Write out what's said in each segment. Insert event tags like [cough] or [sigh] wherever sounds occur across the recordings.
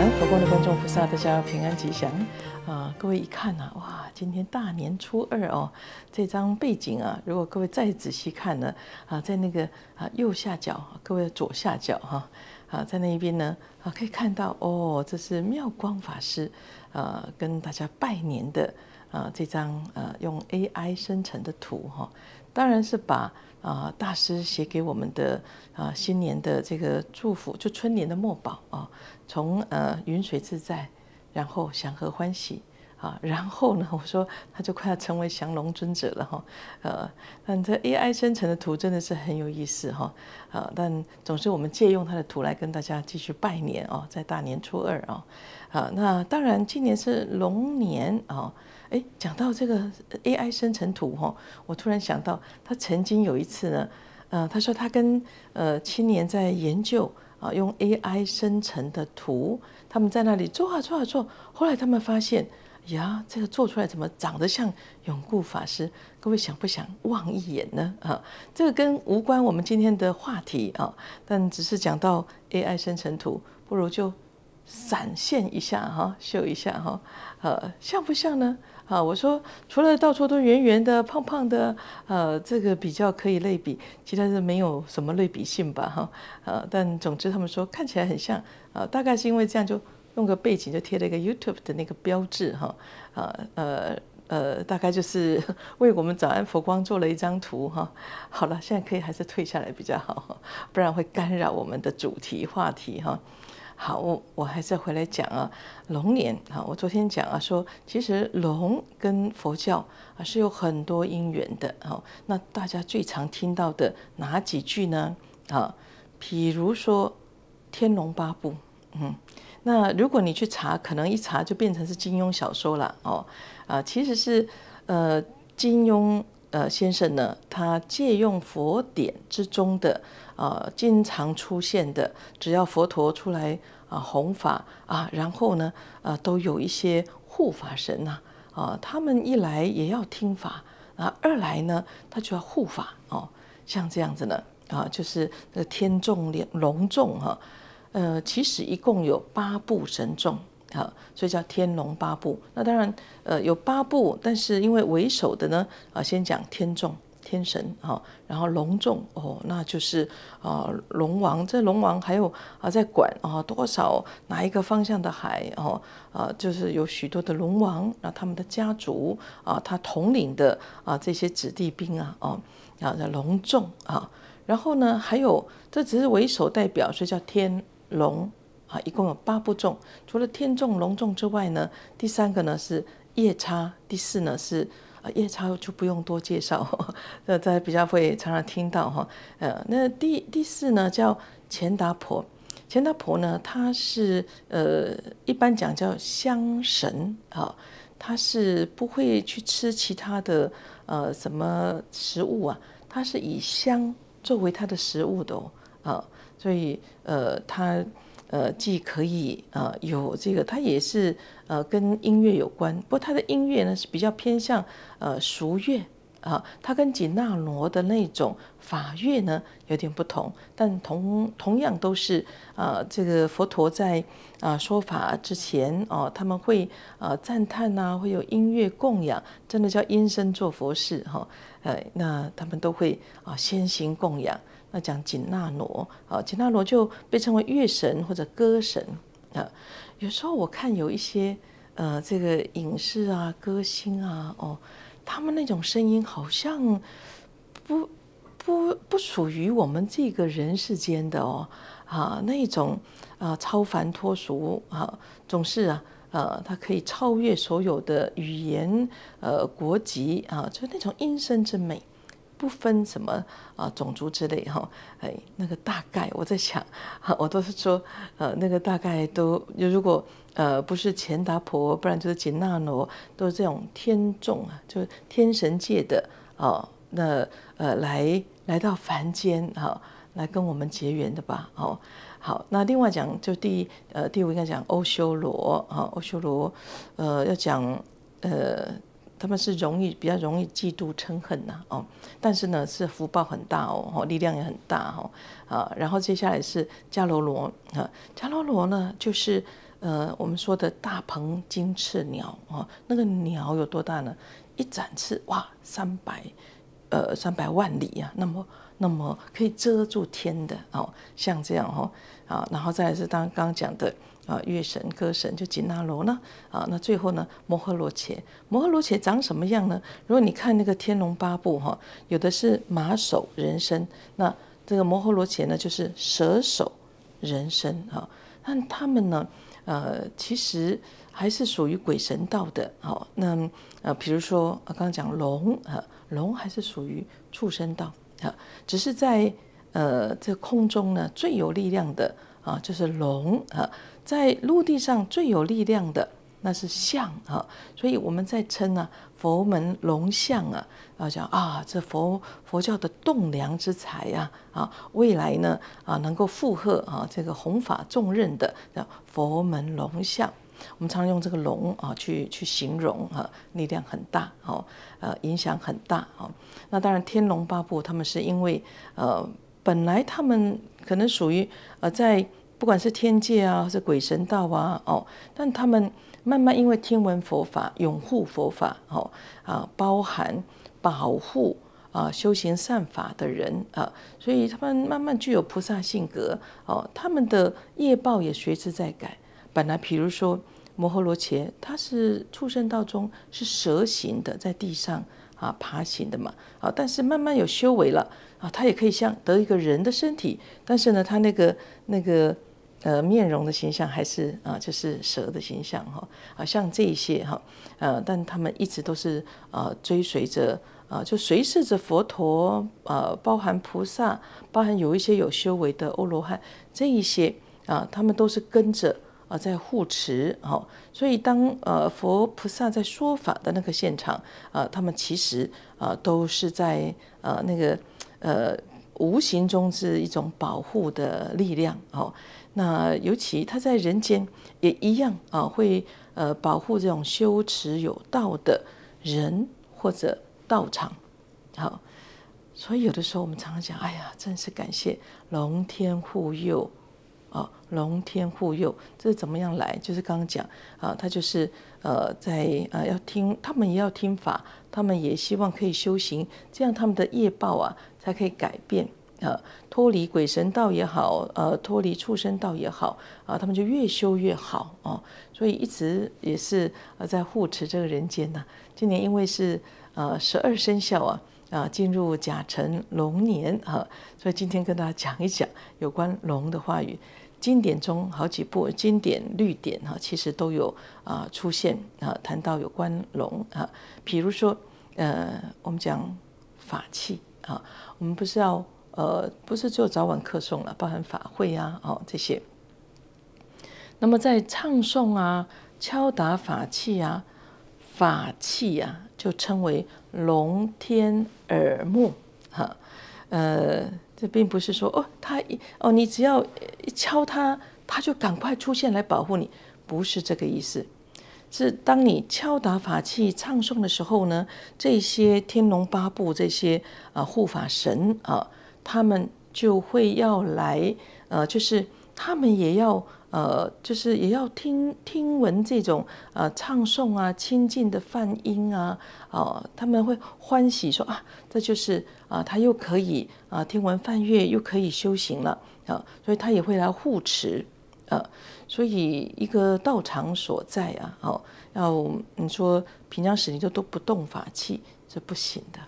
佛光的观众菩萨，大家平安吉祥啊！各位一看啊，哇，今天大年初二哦，这张背景啊，如果各位再仔细看呢，啊，在那个啊右下角，各位左下角哈，啊，在那一边呢，啊，可以看到哦，这是妙光法师啊，跟大家拜年的啊，这张呃用 AI 生成的图哈。当然是把啊大师写给我们的啊新年的这个祝福，就春年的墨宝啊，从呃云水自在，然后祥和欢喜。啊，然后呢？我说他就快要成为降龙尊者了哈，呃，但这 AI 生成的图真的是很有意思哈，啊，但总之我们借用他的图来跟大家继续拜年哦，在大年初二哦，啊，那当然今年是龙年哦，哎，讲到这个 AI 生成图哈，我突然想到他曾经有一次呢，呃，他说他跟呃青年在研究啊，用 AI 生成的图，他们在那里做啊做啊做，后来他们发现。呀，这个做出来怎么长得像永固法师？各位想不想望一眼呢？啊，这个跟无关我们今天的话题啊，但只是讲到 AI 生成图，不如就闪现一下哈，秀一下哈，呃，像不像呢？啊，我说除了到处都圆圆的、胖胖的，呃，这个比较可以类比，其他的没有什么类比性吧？哈，呃，但总之他们说看起来很像啊，大概是因为这样就。用个背景就贴了一个 YouTube 的那个标志哈，呃呃呃，大概就是 [laughs] 为我们早安佛光做了一张图哈。好了，现在可以还是退下来比较好，不然会干扰我们的主题话题哈。好，我我还是回来讲啊，龙年啊，我昨天讲啊，说其实龙跟佛教啊是有很多因缘的哦。那大家最常听到的哪几句呢？啊，比如说《天龙八部》，嗯。那如果你去查，可能一查就变成是金庸小说了哦。啊，其实是呃金庸呃先生呢，他借用佛典之中的呃经常出现的，只要佛陀出来啊弘法啊，然后呢啊都有一些护法神呐啊，他们一来也要听法啊，二来呢他就要护法哦，像这样子呢啊，就是个天众联隆重哈。呃，其实一共有八部神众啊，所以叫天龙八部。那当然，呃，有八部，但是因为为首的呢，啊，先讲天众天神啊，然后龙众哦，那就是啊龙王。这龙王还有啊在管啊，多少哪一个方向的海哦啊，就是有许多的龙王啊，他们的家族啊，他统领的啊这些子弟兵啊哦啊叫龙众啊。然后呢，还有这只是为首代表，所以叫天。龙啊，一共有八部众，除了天众、龙众之外呢，第三个呢是夜叉，第四呢是啊夜叉就不用多介绍，呃，[laughs] 家比较会常常听到哈，呃，那第第四呢叫钱达婆，钱达婆呢，他是呃一般讲叫香神啊，他是不会去吃其他的呃什么食物啊，他是以香作为他的食物的哦啊。所以，呃，它，呃，既可以，呃，有这个，它也是，呃，跟音乐有关。不过，它的音乐呢是比较偏向，呃，俗乐，啊，它跟紧纳罗的那种法乐呢有点不同。但同同样都是，啊，这个佛陀在啊说法之前，哦，他们会啊赞叹呐，会有音乐供养，真的叫音声做佛事哈，呃，那他们都会啊先行供养。讲紧纳罗，啊，紧纳罗就被称为乐神或者歌神啊。有时候我看有一些呃，这个影视啊、歌星啊，哦，他们那种声音好像不不不属于我们这个人世间的哦，啊，那种啊超凡脱俗啊，总是啊呃，他可以超越所有的语言呃国籍啊，就是那种音声之美。不分什么啊种族之类哈，哎，那个大概我在想，我都是说，呃，那个大概都如果呃不是钱达婆，不然就是紧那罗，都是这种天众啊，就是天神界的哦，那呃来来到凡间哈，来跟我们结缘的吧，哦，好，那另外讲就第呃第五应该讲欧修罗啊，欧修罗，呃要讲呃。他们是容易比较容易嫉妒嗔恨呐哦，但是呢是福报很大哦，力量也很大哈啊。然后接下来是迦罗罗啊，迦罗罗呢就是呃我们说的大鹏金翅鸟哦，那个鸟有多大呢？一展翅哇三百呃三百万里啊，那么那么可以遮住天的哦，像这样哦啊，然后再是刚刚讲的。啊，月神、歌神就紧那罗呢，啊，那最后呢，摩诃罗伽，摩诃罗伽长什么样呢？如果你看那个《天龙八部》哈，有的是马首人身，那这个摩诃罗伽呢，就是蛇首人身啊。但他们呢，呃，其实还是属于鬼神道的。好，那呃，比如说我刚刚讲龙啊，龙还是属于畜生道啊，只是在呃这空中呢，最有力量的。啊，就是龙啊，在陆地上最有力量的那是象啊，所以我们在称呢佛门龙象啊，要讲啊，这佛佛教的栋梁之才呀，啊，未来呢啊，能够负荷啊这个弘法重任的叫佛门龙象。我们常用这个龙啊去去形容啊，力量很大哦，呃，影响很大哦。那当然，天龙八部他们是因为呃，本来他们可能属于呃在。不管是天界啊，或是鬼神道啊，哦，但他们慢慢因为听闻佛法、拥护佛法，哦啊，包含保护啊修行善法的人啊，所以他们慢慢具有菩萨性格，哦，他们的业报也随之在改。本来比如说摩诃罗伽，他是畜生道中是蛇形的，在地上啊爬行的嘛，啊，但是慢慢有修为了啊，他也可以像得一个人的身体，但是呢，他那个那个。呃，面容的形象还是啊，就是蛇的形象哈，啊，像这一些哈，呃，但他们一直都是啊，追随着啊，就随侍着佛陀啊，包含菩萨，包含有一些有修为的欧罗汉这一些啊，他们都是跟着啊，在护持哈，所以当呃佛菩萨在说法的那个现场啊，他们其实啊都是在啊那个呃。无形中是一种保护的力量哦。那尤其他在人间也一样啊，会呃保护这种修持有道的人或者道场。好，所以有的时候我们常常讲，哎呀，真是感谢龙天护佑啊！龙天护佑这是怎么样来？就是刚刚讲啊，他就是呃在呃要听，他们也要听法，他们也希望可以修行，这样他们的业报啊。才可以改变啊，脱离鬼神道也好，呃，脱离畜生道也好啊，他们就越修越好哦。所以一直也是呃在护持这个人间呐。今年因为是呃十二生肖啊啊进入甲辰龙年啊，所以今天跟大家讲一讲有关龙的话语。经典中好几部经典律典啊，其实都有啊出现啊，谈到有关龙啊，比如说呃，我们讲法器。啊，我们不是要呃，不是只有早晚课诵了，包含法会啊，哦这些。那么在唱诵啊、敲打法器啊，法器啊就称为龙天耳目哈。呃，这并不是说哦，他一哦，你只要一敲它，它就赶快出现来保护你，不是这个意思。是，当你敲打法器、唱诵的时候呢，这些天龙八部、这些啊护法神啊，他们就会要来，呃，就是他们也要，呃，就是也要听听闻这种呃唱诵啊、清近的梵音啊，哦，他们会欢喜说啊，这就是啊，他又可以啊听闻梵乐，又可以修行了啊，所以他也会来护持，啊。所以，一个道场所在啊，哦，要你说平常时你就都不动法器，是不行的。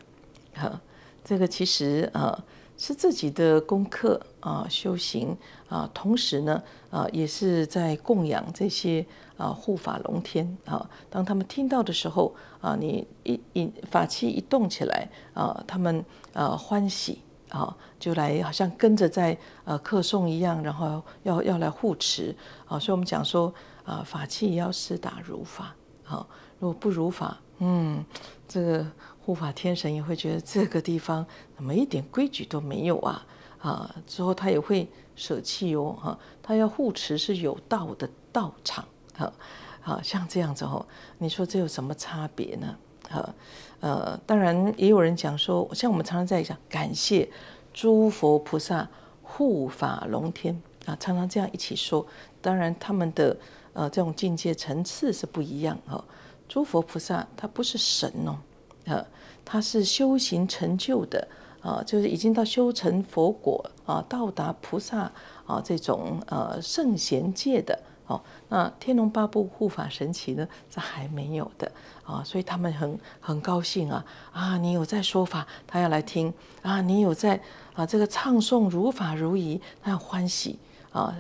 啊，这个其实啊，是自己的功课啊，修行啊，同时呢啊，也是在供养这些啊护法龙天啊。当他们听到的时候啊，你一一法器一动起来啊，他们啊欢喜。啊，就来好像跟着在呃客送一样，然后要要来护持啊，所以我们讲说啊，法器要施打如法，啊，如果不如法，嗯，这个护法天神也会觉得这个地方怎么一点规矩都没有啊啊，之后他也会舍弃哦，哈，他要护持是有道的道场，啊。好，像这样子吼，你说这有什么差别呢？哈，呃，当然也有人讲说，像我们常常在讲感谢诸佛菩萨护法龙天啊，常常这样一起说。当然他们的呃这种境界层次是不一样哦。诸佛菩萨他不是神哦，呃，他是修行成就的啊，就是已经到修成佛果啊，到达菩萨啊这种呃圣贤界的。哦，那天龙八部护法神奇呢，这还没有的啊，所以他们很很高兴啊啊！你有在说法，他要来听啊；你有在啊这个唱诵如法如仪，他要欢喜啊，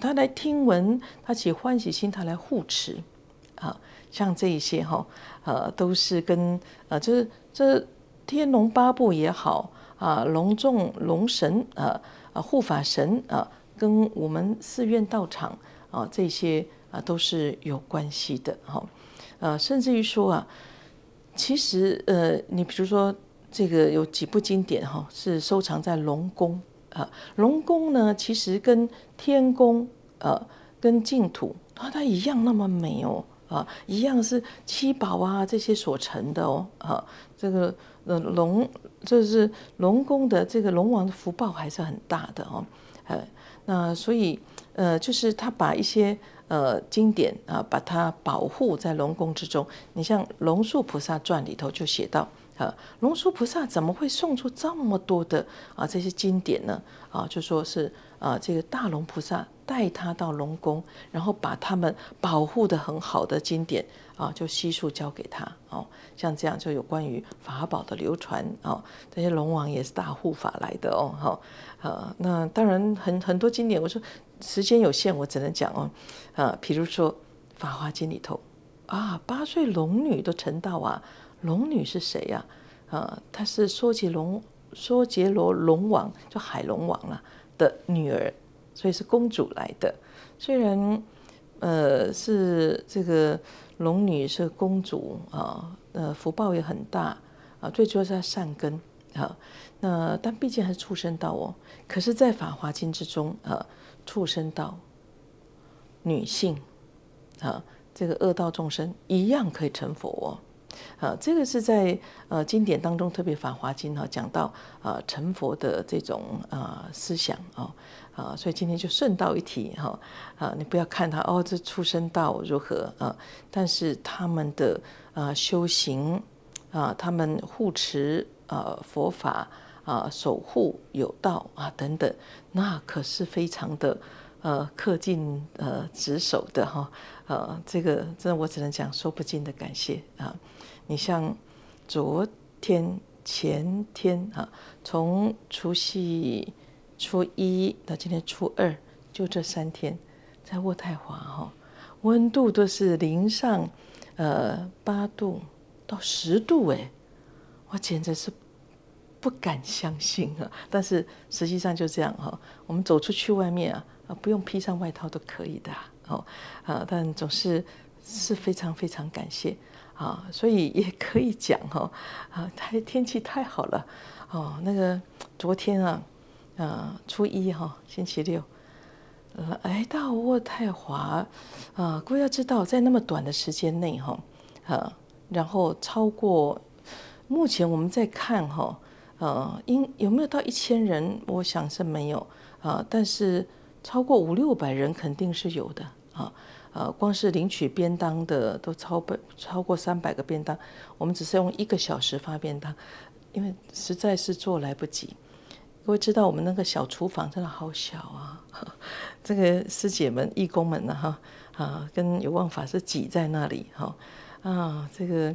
他来听闻，他起欢喜心，他来护持啊。像这一些哈，呃，都是跟呃，就是这天龙八部也好啊，龙众龙神啊啊护法神啊，跟我们寺院道场。啊，这些啊都是有关系的，哈。呃，甚至于说啊，其实呃，你比如说这个有几部经典哈，是收藏在龙宫啊，龙宫呢其实跟天宫呃，跟净土啊，它一样那么美哦，啊，一样是七宝啊这些所成的哦，啊，这个呃龙就是龙宫的这个龙王的福报还是很大的哦。呃，那所以，呃，就是他把一些呃经典啊，把它保护在龙宫之中。你像《龙树菩萨传》里头就写到，呃，龙树菩萨怎么会送出这么多的啊这些经典呢？啊，就说是啊这个大龙菩萨。带他到龙宫，然后把他们保护的很好的经典啊，就悉数交给他哦。像这样就有关于法宝的流传哦。这些龙王也是大护法来的哦。好，呃，那当然很很多经典，我说时间有限，我只能讲哦。啊，比如说《法华经》里头，啊，八岁龙女都成道啊。龙女是谁呀？啊，她是娑竭龙娑杰罗龙王，就海龙王了的女儿。所以是公主来的，虽然，呃，是这个龙女是公主啊，呃，福报也很大啊，最主要她善根啊，那但毕竟还是畜生道哦。可是，在《法华经》之中啊，畜生道女性啊，这个恶道众生一样可以成佛哦。啊，这个是在呃经典当中特别《法华经》啊讲到啊成佛的这种啊思想哦啊，所以今天就顺道一提哈啊，你不要看他哦这出生道如何啊，但是他们的啊修行啊，他们护持啊佛法啊，守护有道啊等等，那可是非常的。呃，恪尽呃职守的哈，呃，这个真的我只能讲说不尽的感谢啊。你像昨天、前天啊，从除夕初一到今天初二，就这三天，在渥太华哈，温度都是零上呃八度到十度哎，我简直是。不敢相信啊！但是实际上就这样哈，我们走出去外面啊，啊，不用披上外套都可以的哦，啊，但总是是非常非常感谢啊，所以也可以讲哈，啊，太天气太好了哦。那个昨天啊，啊，初一哈，星期六，来到渥太华啊，不过要知道在那么短的时间内哈，啊，然后超过目前我们在看哈。呃，应有没有到一千人？我想是没有，啊，但是超过五六百人肯定是有的，啊，呃，光是领取便当的都超百，超过三百个便当，我们只是用一个小时发便当，因为实在是做来不及。各位知道我们那个小厨房真的好小啊，[laughs] 这个师姐们、义工们呢，哈，啊，跟有望法师挤在那里，哈，啊，这个。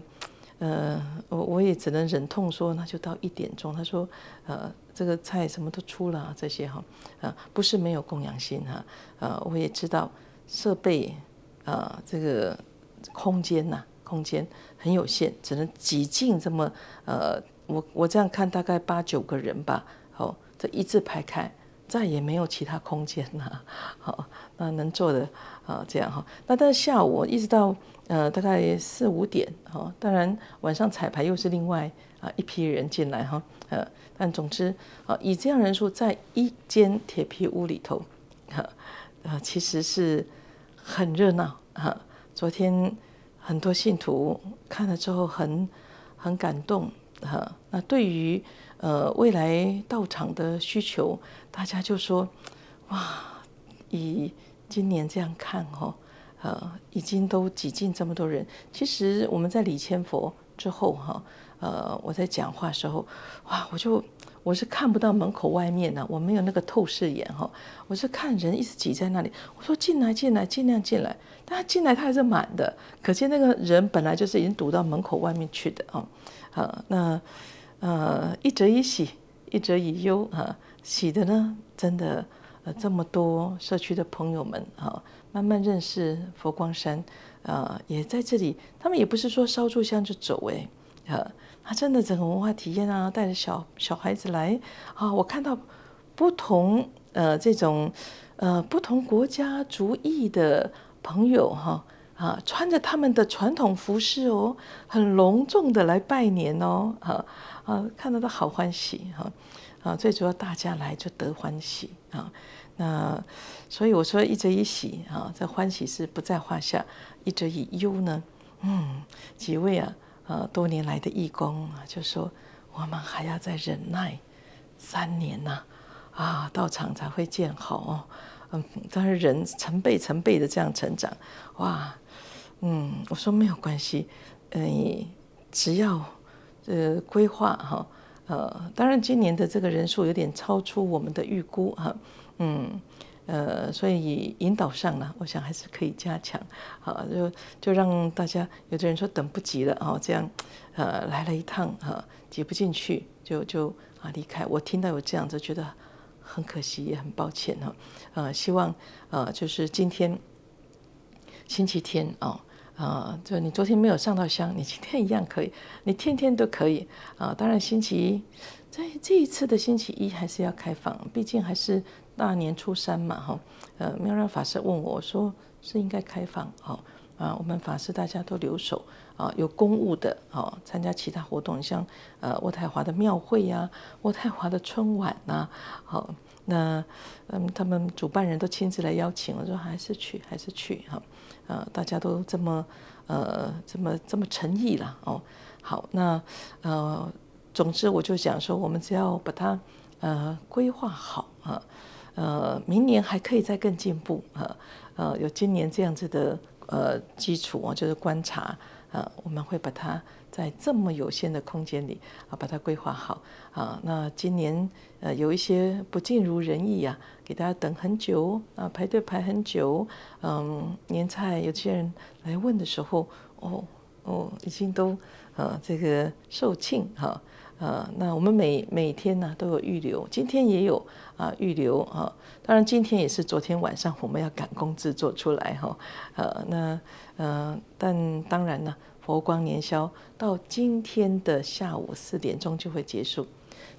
呃，我我也只能忍痛说，那就到一点钟。他说，呃，这个菜什么都出了这些哈，啊，不是没有供养心哈，啊，我也知道设备啊，这个空间呐，空间很有限，只能挤进这么呃，我我这样看大概八九个人吧，好，这一字排开，再也没有其他空间了，好，那能做的。啊，这样哈，那但是下午一直到呃大概四五点哈，当然晚上彩排又是另外啊一批人进来哈，呃，但总之啊以这样人数在一间铁皮屋里头，啊，其实是很热闹哈。昨天很多信徒看了之后很很感动哈，那对于呃未来到场的需求，大家就说哇以。今年这样看哈，呃，已经都挤进这么多人。其实我们在礼千佛之后哈，呃，我在讲话时候哇，我就我是看不到门口外面的，我没有那个透视眼哈，我是看人一直挤在那里。我说进来进来尽量进来，但他进来他还是满的，可见那个人本来就是已经堵到门口外面去的哈。呃，那呃，一者以喜，一者以忧啊，喜的呢，真的。呃，这么多社区的朋友们啊，慢慢认识佛光山，呃，也在这里，他们也不是说烧柱香就走哎，啊，他真的整个文化体验啊，带着小小孩子来啊，我看到不同呃这种呃不同国家族裔的朋友哈啊，穿着他们的传统服饰哦，很隆重的来拜年哦，啊啊，看到到好欢喜哈。啊，最主要大家来就得欢喜啊，那所以我说一折以喜啊，这欢喜是不在话下。一折以忧呢，嗯，几位啊，呃，多年来的义工啊，就说我们还要再忍耐三年呐，啊，道场才会建好哦。嗯，但是人成倍成倍的这样成长，哇，嗯，我说没有关系，嗯，只要呃规划哈。呃，当然，今年的这个人数有点超出我们的预估哈，嗯，呃，所以引导上呢，我想还是可以加强，好，就就让大家有的人说等不及了啊，这样，呃，来了一趟哈，挤不进去就就啊离开，我听到有这样子，觉得很可惜，也很抱歉哈，呃，希望呃，就是今天星期天啊。啊，就你昨天没有上到香，你今天一样可以，你天天都可以啊。当然星期，一在这一次的星期一还是要开放，毕竟还是大年初三嘛，哈。呃，妙让法师问我，说是应该开放，好啊。我们法师大家都留守啊，有公务的，好参加其他活动，像呃渥太华的庙会呀，渥太华的春晚啊，好。那，嗯，他们主办人都亲自来邀请，我说还是去，还是去哈，啊，大家都这么，呃，这么这么诚意了哦？好，那，呃，总之我就想说，我们只要把它，呃，规划好啊，呃，明年还可以再更进步啊，呃，有今年这样子的，呃，基础啊，就是观察啊，我们会把它。在这么有限的空间里啊，把它规划好啊。那今年呃有一些不尽如人意啊，给大家等很久啊，排队排很久。嗯，年菜有些人来问的时候，哦哦，已经都啊这个售罄哈啊。那我们每每天呢都有预留，今天也有啊预留啊。当然今天也是昨天晚上我们要赶工制作出来哈。呃那呃但当然呢。佛光年宵到今天的下午四点钟就会结束。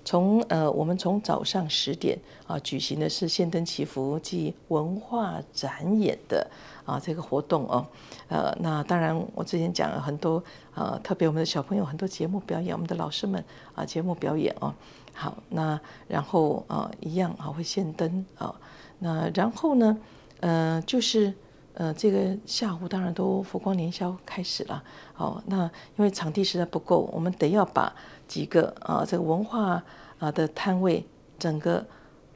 从呃，我们从早上十点啊举行的是献灯祈福暨文化展演的啊这个活动哦。呃，那当然我之前讲了很多啊，特别我们的小朋友很多节目表演，我们的老师们啊节目表演哦。好，那然后啊一样啊会献灯啊。那然后呢，呃就是。呃，这个下午当然都佛光年宵开始了。好，那因为场地实在不够，我们得要把几个啊这个文化啊的摊位整个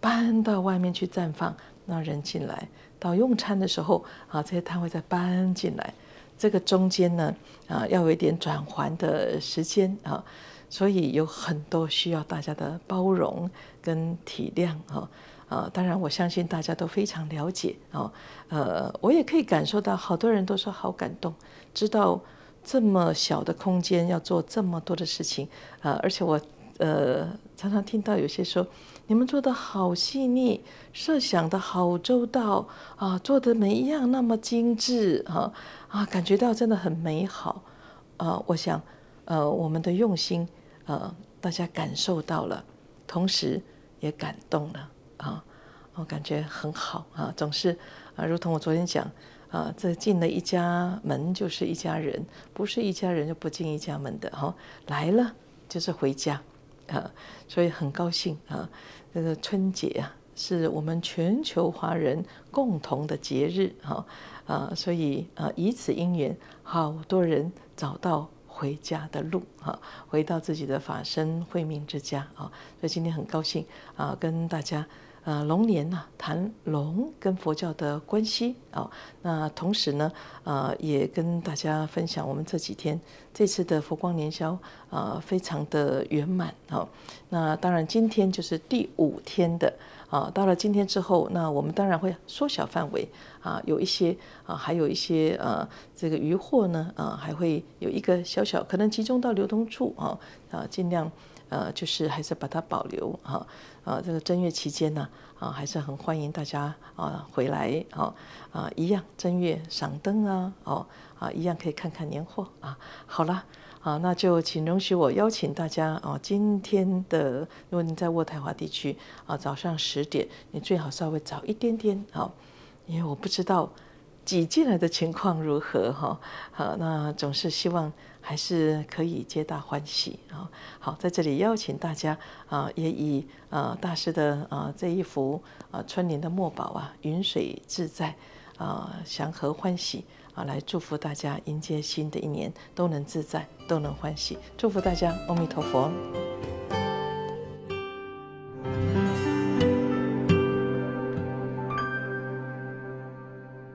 搬到外面去绽放，让人进来到用餐的时候啊，这些摊位再搬进来。这个中间呢啊，要有一点转环的时间啊，所以有很多需要大家的包容跟体谅哈。啊，当然，我相信大家都非常了解啊。呃，我也可以感受到，好多人都说好感动，知道这么小的空间要做这么多的事情啊。而且我呃常常听到有些说，你们做的好细腻，设想的好周到啊，做的每一样那么精致啊啊，感觉到真的很美好啊。我想呃我们的用心呃大家感受到了，同时也感动了。啊，我感觉很好啊，总是啊，如同我昨天讲啊，这进了一家门就是一家人，不是一家人就不进一家门的哈。来了就是回家啊，所以很高兴啊。这个春节啊，是我们全球华人共同的节日啊啊，所以啊，以此因缘，好多人找到。回家的路啊，回到自己的法身慧命之家啊，所以今天很高兴啊，跟大家啊龙年呐谈龙跟佛教的关系啊，那同时呢啊也跟大家分享我们这几天这次的佛光年宵啊非常的圆满啊，那当然今天就是第五天的。啊，到了今天之后，那我们当然会缩小范围，啊，有一些啊，还有一些呃，这个鱼货呢，啊，还会有一个小小，可能集中到流通处啊，啊，尽量呃，就是还是把它保留啊，啊，这个正月期间呢，啊，还是很欢迎大家啊回来啊，啊，一样正月赏灯啊，哦，啊，一样可以看看年货啊，好了。啊，那就请容许我邀请大家哦。今天的，如果你在渥太华地区啊，早上十点，你最好稍微早一点点哦，因为我不知道挤进来的情况如何哈。好，那总是希望还是可以皆大欢喜啊。好，在这里邀请大家啊，也以啊大师的啊这一幅啊春联的墨宝啊，云水自在啊，祥和欢喜。啊，来祝福大家，迎接新的一年，都能自在，都能欢喜。祝福大家，阿弥陀佛。